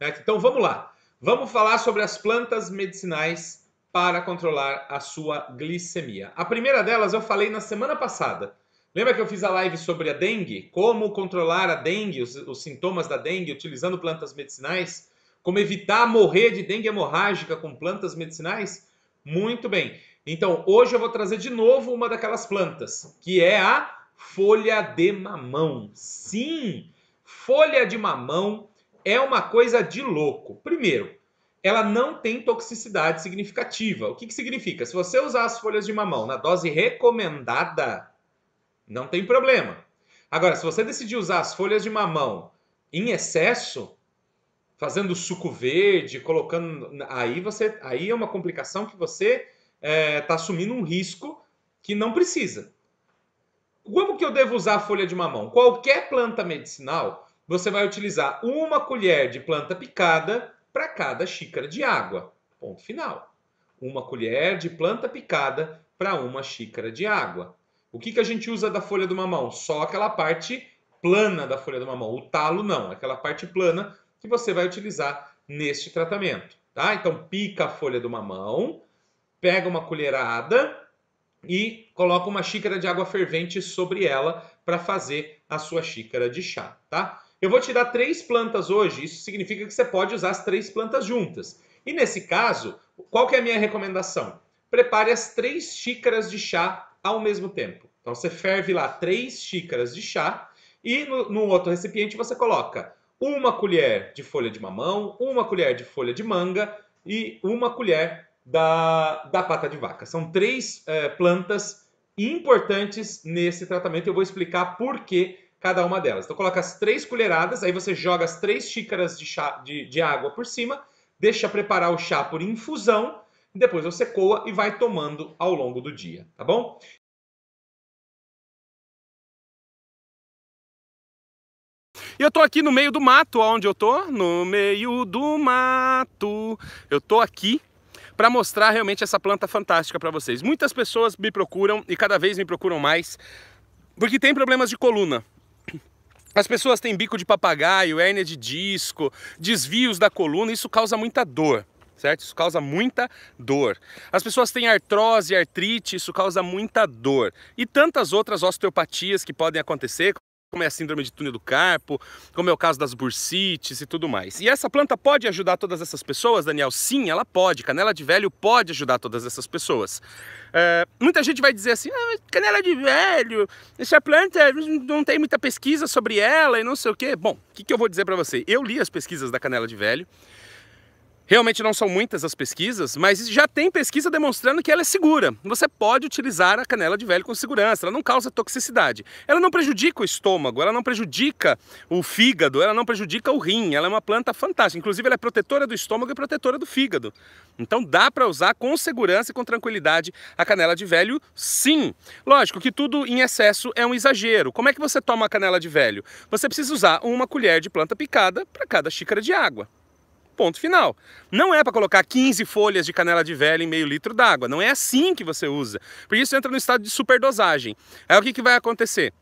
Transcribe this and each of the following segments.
Né? Então vamos lá. Vamos falar sobre as plantas medicinais para controlar a sua glicemia. A primeira delas eu falei na semana passada. Lembra que eu fiz a live sobre a dengue? Como controlar a dengue, os, os sintomas da dengue utilizando plantas medicinais? Como evitar morrer de dengue hemorrágica com plantas medicinais? Muito bem. Então, hoje eu vou trazer de novo uma daquelas plantas, que é a folha de mamão. Sim, folha de mamão é uma coisa de louco. Primeiro, ela não tem toxicidade significativa. O que, que significa? Se você usar as folhas de mamão na dose recomendada, não tem problema. Agora, se você decidir usar as folhas de mamão em excesso, fazendo suco verde, colocando. Aí você. Aí é uma complicação que você está é, tá assumindo um risco que não precisa. Como que eu devo usar a folha de mamão? Qualquer planta medicinal você vai utilizar uma colher de planta picada para cada xícara de água. Ponto final. Uma colher de planta picada para uma xícara de água. O que, que a gente usa da folha do mamão? Só aquela parte plana da folha do mamão. O talo não, aquela parte plana que você vai utilizar neste tratamento. Tá? Então, pica a folha do mamão, pega uma colherada e coloca uma xícara de água fervente sobre ela para fazer a sua xícara de chá, tá? Eu vou te dar três plantas hoje, isso significa que você pode usar as três plantas juntas. E nesse caso, qual que é a minha recomendação? Prepare as três xícaras de chá ao mesmo tempo. Então você ferve lá três xícaras de chá e no, no outro recipiente você coloca uma colher de folha de mamão, uma colher de folha de manga e uma colher da, da pata de vaca. São três é, plantas importantes nesse tratamento. Eu vou explicar por que cada uma delas. Então coloca as três colheradas, aí você joga as três xícaras de, chá, de, de água por cima, deixa preparar o chá por infusão, depois você coa e vai tomando ao longo do dia, tá bom? E eu tô aqui no meio do mato, onde eu tô, no meio do mato. Eu tô aqui para mostrar realmente essa planta fantástica para vocês. Muitas pessoas me procuram e cada vez me procuram mais porque tem problemas de coluna. As pessoas têm bico de papagaio, hérnia de disco, desvios da coluna, isso causa muita dor certo? Isso causa muita dor. As pessoas têm artrose, artrite, isso causa muita dor. E tantas outras osteopatias que podem acontecer, como é a síndrome de túnel do carpo, como é o caso das bursites e tudo mais. E essa planta pode ajudar todas essas pessoas, Daniel? Sim, ela pode. Canela de velho pode ajudar todas essas pessoas. É, muita gente vai dizer assim, ah, canela de velho, essa planta não tem muita pesquisa sobre ela e não sei o quê. Bom, o que, que eu vou dizer para você? Eu li as pesquisas da canela de velho, Realmente não são muitas as pesquisas, mas já tem pesquisa demonstrando que ela é segura. Você pode utilizar a canela de velho com segurança, ela não causa toxicidade. Ela não prejudica o estômago, ela não prejudica o fígado, ela não prejudica o rim, ela é uma planta fantástica. Inclusive ela é protetora do estômago e protetora do fígado. Então dá para usar com segurança e com tranquilidade a canela de velho, sim. Lógico que tudo em excesso é um exagero. Como é que você toma a canela de velho? Você precisa usar uma colher de planta picada para cada xícara de água. Ponto final. Não é para colocar 15 folhas de canela de velho em meio litro d'água. Não é assim que você usa. Por isso entra no estado de superdosagem. Aí é o que, que vai acontecer?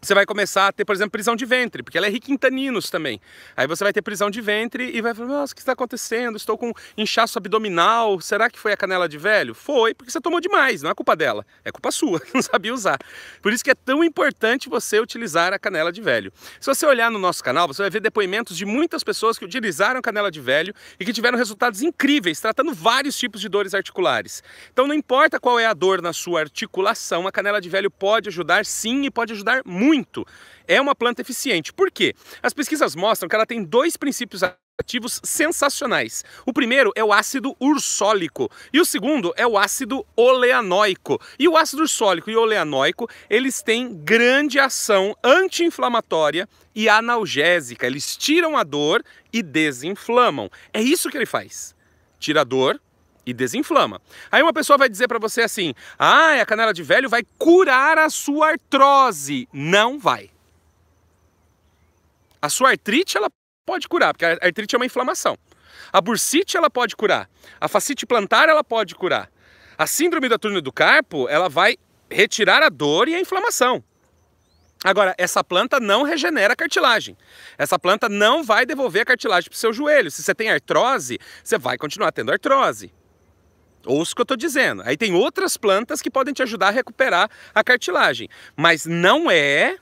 você vai começar a ter, por exemplo, prisão de ventre, porque ela é rica em taninos também. Aí você vai ter prisão de ventre e vai falar, nossa, o que está acontecendo? Estou com inchaço abdominal, será que foi a canela de velho? Foi, porque você tomou demais, não é culpa dela, é culpa sua, não sabia usar. Por isso que é tão importante você utilizar a canela de velho. Se você olhar no nosso canal, você vai ver depoimentos de muitas pessoas que utilizaram canela de velho e que tiveram resultados incríveis, tratando vários tipos de dores articulares. Então não importa qual é a dor na sua articulação, a canela de velho pode ajudar sim e pode ajudar muito muito, é uma planta eficiente. Por quê? As pesquisas mostram que ela tem dois princípios ativos sensacionais. O primeiro é o ácido ursólico e o segundo é o ácido oleanoico. E o ácido ursólico e oleanoico, eles têm grande ação anti-inflamatória e analgésica. Eles tiram a dor e desinflamam. É isso que ele faz. Tira a dor, e desinflama. Aí uma pessoa vai dizer para você assim: "Ah, a canela de velho vai curar a sua artrose". Não vai. A sua artrite ela pode curar, porque a artrite é uma inflamação. A bursite ela pode curar, a fascite plantar ela pode curar. A síndrome da túnel do carpo, ela vai retirar a dor e a inflamação. Agora, essa planta não regenera a cartilagem. Essa planta não vai devolver a cartilagem para o seu joelho. Se você tem artrose, você vai continuar tendo artrose. Ouça o que eu estou dizendo. Aí tem outras plantas que podem te ajudar a recuperar a cartilagem, mas não é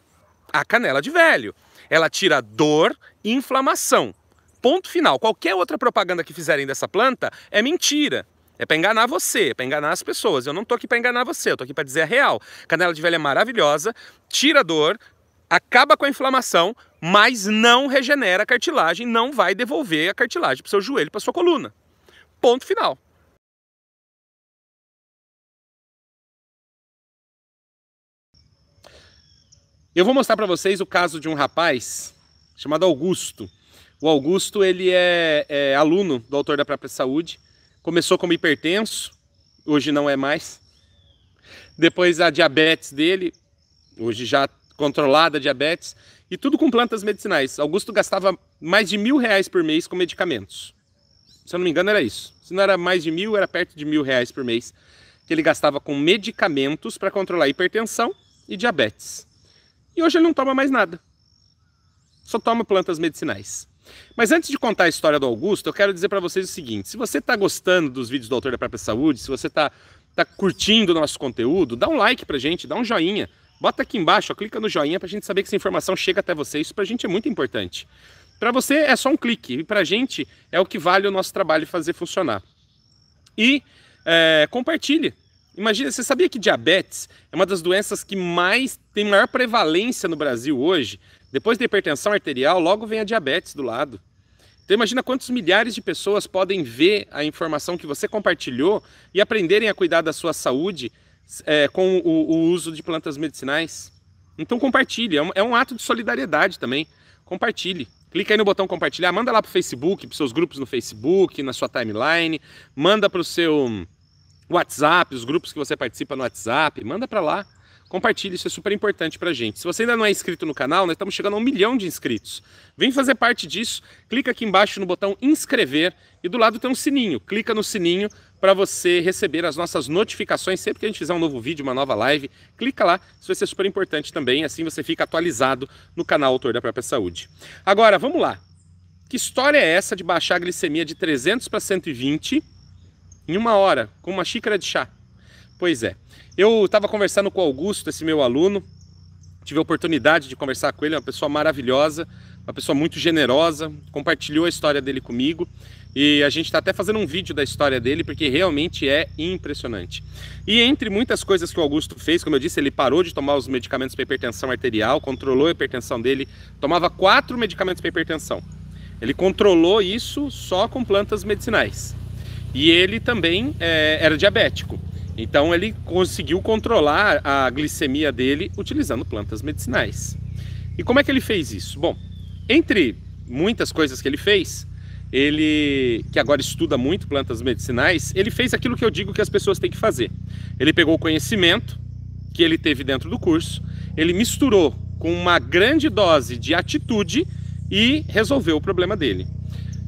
a canela de velho. Ela tira dor e inflamação. Ponto final. Qualquer outra propaganda que fizerem dessa planta é mentira. É para enganar você, é para enganar as pessoas. Eu não estou aqui para enganar você, eu estou aqui para dizer a real. Canela de velho é maravilhosa, tira dor, acaba com a inflamação, mas não regenera a cartilagem, não vai devolver a cartilagem para seu joelho, para sua coluna. Ponto final. Eu vou mostrar para vocês o caso de um rapaz chamado Augusto. O Augusto ele é, é aluno do autor da própria saúde. Começou como hipertenso, hoje não é mais. Depois a diabetes dele, hoje já controlada a diabetes, e tudo com plantas medicinais. Augusto gastava mais de mil reais por mês com medicamentos. Se eu não me engano, era isso. Se não era mais de mil, era perto de mil reais por mês que ele gastava com medicamentos para controlar hipertensão e diabetes. E hoje ele não toma mais nada. Só toma plantas medicinais. Mas antes de contar a história do Augusto, eu quero dizer para vocês o seguinte: se você está gostando dos vídeos do Autor da Própria Saúde, se você está tá curtindo o nosso conteúdo, dá um like para gente, dá um joinha. Bota aqui embaixo, ó, clica no joinha para a gente saber que essa informação chega até você. Isso para a gente é muito importante. Para você é só um clique e para a gente é o que vale o nosso trabalho fazer funcionar. E é, compartilhe Imagina, você sabia que diabetes é uma das doenças que mais tem maior prevalência no Brasil hoje? Depois da hipertensão arterial, logo vem a diabetes do lado. Então imagina quantos milhares de pessoas podem ver a informação que você compartilhou e aprenderem a cuidar da sua saúde é, com o, o, uso de plantas medicinais. Então compartilhe, é um, é um ato de solidariedade também. Compartilhe. Clica aí no botão compartilhar, manda lá para o Facebook, para seus grupos no Facebook, na sua timeline, manda para o seu WhatsApp, os grupos que você participa no WhatsApp, manda para lá. Compartilhe, isso é super importante para gente. Se você ainda não é inscrito no canal, nós estamos chegando a um milhão de inscritos. Vem fazer parte disso, clica aqui embaixo no botão inscrever e do lado tem um sininho. Clica no sininho para você receber as nossas notificações sempre que a gente fizer um novo vídeo, uma nova live. Clica lá, isso vai ser super importante também, assim você fica atualizado no canal Autor da Própria Saúde. Agora, vamos lá. Que história é essa de baixar a glicemia de 300 para 120 em uma hora, com uma xícara de chá. Pois é. Eu estava conversando com o Augusto, esse meu aluno, tive a oportunidade de conversar com ele, é uma pessoa maravilhosa, uma pessoa muito generosa, compartilhou a história dele comigo e a gente está até fazendo um vídeo da história dele porque realmente é impressionante. E entre muitas coisas que o Augusto fez, como eu disse, ele parou de tomar os medicamentos para hipertensão arterial, controlou a hipertensão dele, tomava quatro medicamentos para hipertensão. Ele controlou isso só com plantas medicinais. E ele também é, era diabético. Então ele conseguiu controlar a glicemia dele utilizando plantas medicinais. E como é que ele fez isso? Bom, entre muitas coisas que ele fez, ele que agora estuda muito plantas medicinais, ele fez aquilo que eu digo que as pessoas têm que fazer. Ele pegou o conhecimento que ele teve dentro do curso, ele misturou com uma grande dose de atitude e resolveu o problema dele.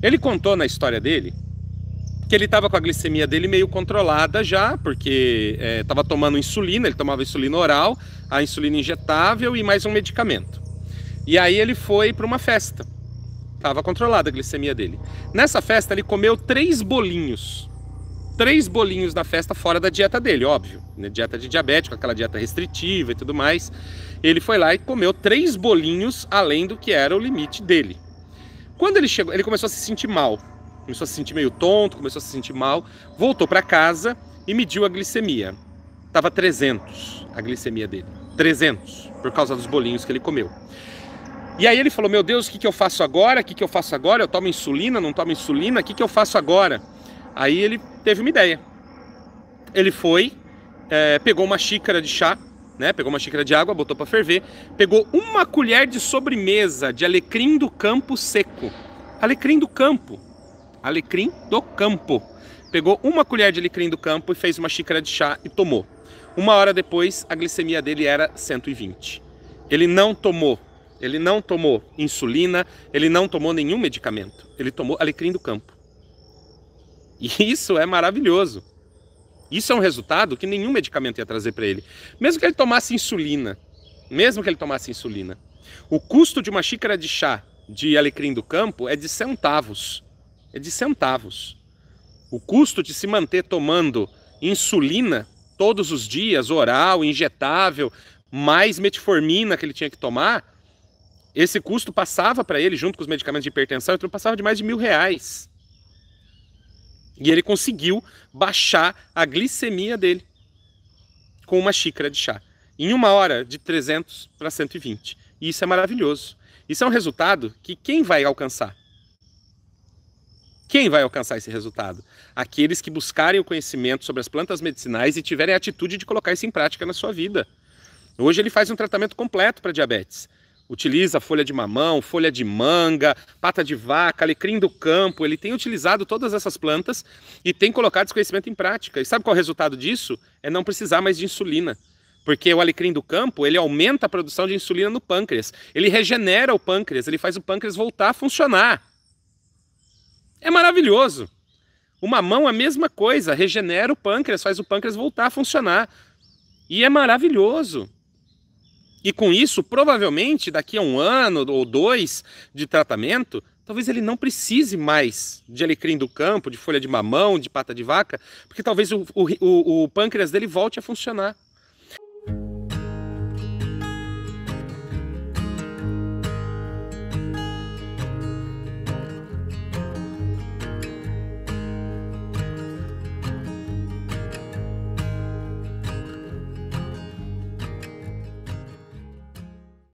Ele contou na história dele que ele estava com a glicemia dele meio controlada já, porque estava é, tomando insulina, ele tomava insulina oral, a insulina injetável e mais um medicamento. E aí ele foi para uma festa. Estava controlada a glicemia dele. Nessa festa ele comeu três bolinhos. Três bolinhos da festa fora da dieta dele, óbvio. Né? Dieta de diabético, aquela dieta restritiva e tudo mais. Ele foi lá e comeu três bolinhos além do que era o limite dele. Quando ele chegou, ele começou a se sentir mal começou a se sentir meio tonto, começou a se sentir mal, voltou para casa e mediu a glicemia. Tava 300 a glicemia dele. 300 por causa dos bolinhos que ele comeu. E aí ele falou: Meu Deus, o que, que eu faço agora? O que, que eu faço agora? Eu tomo insulina? Não tomo insulina? O que, que eu faço agora? Aí ele teve uma ideia. Ele foi, é, pegou uma xícara de chá, né? Pegou uma xícara de água, botou para ferver, pegou uma colher de sobremesa de alecrim do campo seco. Alecrim do campo alecrim do campo. Pegou uma colher de alecrim do campo e fez uma xícara de chá e tomou. Uma hora depois, a glicemia dele era 120. Ele não tomou, ele não tomou insulina, ele não tomou nenhum medicamento. Ele tomou alecrim do campo. E isso é maravilhoso. Isso é um resultado que nenhum medicamento ia trazer para ele. Mesmo que ele tomasse insulina, mesmo que ele tomasse insulina, o custo de uma xícara de chá de alecrim do campo é de centavos é de centavos. O custo de se manter tomando insulina todos os dias, oral, injetável, mais metformina que ele tinha que tomar, esse custo passava para ele, junto com os medicamentos de hipertensão, então passava de mais de mil reais. E ele conseguiu baixar a glicemia dele com uma xícara de chá. Em uma hora, de 300 para 120. E isso é maravilhoso. Isso é um resultado que quem vai alcançar? Quem vai alcançar esse resultado? Aqueles que buscarem o conhecimento sobre as plantas medicinais e tiverem a atitude de colocar isso em prática na sua vida. Hoje ele faz um tratamento completo para diabetes. Utiliza folha de mamão, folha de manga, pata de vaca, alecrim do campo. Ele tem utilizado todas essas plantas e tem colocado esse conhecimento em prática. E sabe qual é o resultado disso? É não precisar mais de insulina porque o alecrim do campo ele aumenta a produção de insulina no pâncreas, ele regenera o pâncreas, ele faz o pâncreas voltar a funcionar. É maravilhoso. O mamão, a mesma coisa, regenera o pâncreas, faz o pâncreas voltar a funcionar. E é maravilhoso. E com isso, provavelmente, daqui a um ano ou dois de tratamento, talvez ele não precise mais de alecrim do campo, de folha de mamão, de pata de vaca, porque talvez o, o, o pâncreas dele volte a funcionar.